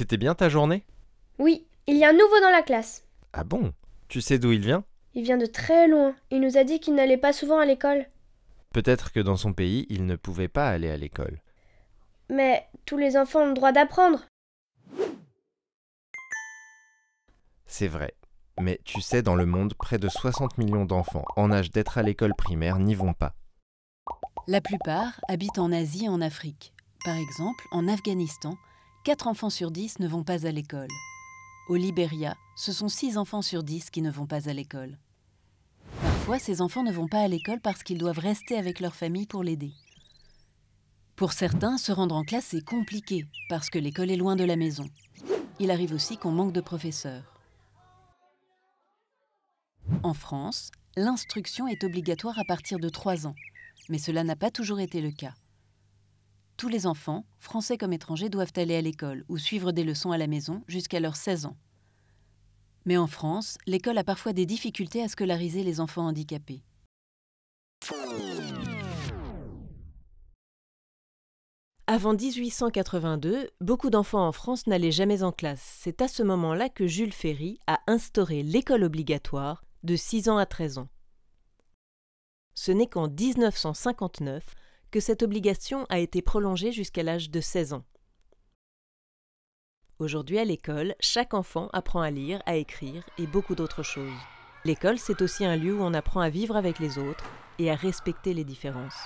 C'était bien ta journée Oui, il y a un nouveau dans la classe. Ah bon Tu sais d'où il vient Il vient de très loin. Il nous a dit qu'il n'allait pas souvent à l'école. Peut-être que dans son pays, il ne pouvait pas aller à l'école. Mais tous les enfants ont le droit d'apprendre. C'est vrai. Mais tu sais, dans le monde, près de 60 millions d'enfants en âge d'être à l'école primaire n'y vont pas. La plupart habitent en Asie et en Afrique. Par exemple, en Afghanistan, 4 enfants sur 10 ne vont pas à l'école. Au Liberia, ce sont 6 enfants sur 10 qui ne vont pas à l'école. Parfois, ces enfants ne vont pas à l'école parce qu'ils doivent rester avec leur famille pour l'aider. Pour certains, se rendre en classe est compliqué parce que l'école est loin de la maison. Il arrive aussi qu'on manque de professeurs. En France, l'instruction est obligatoire à partir de 3 ans, mais cela n'a pas toujours été le cas tous les enfants, français comme étrangers, doivent aller à l'école ou suivre des leçons à la maison jusqu'à leurs 16 ans. Mais en France, l'école a parfois des difficultés à scolariser les enfants handicapés. Avant 1882, beaucoup d'enfants en France n'allaient jamais en classe. C'est à ce moment-là que Jules Ferry a instauré l'école obligatoire de 6 ans à 13 ans. Ce n'est qu'en 1959 que cette obligation a été prolongée jusqu'à l'âge de 16 ans. Aujourd'hui à l'école, chaque enfant apprend à lire, à écrire et beaucoup d'autres choses. L'école, c'est aussi un lieu où on apprend à vivre avec les autres et à respecter les différences.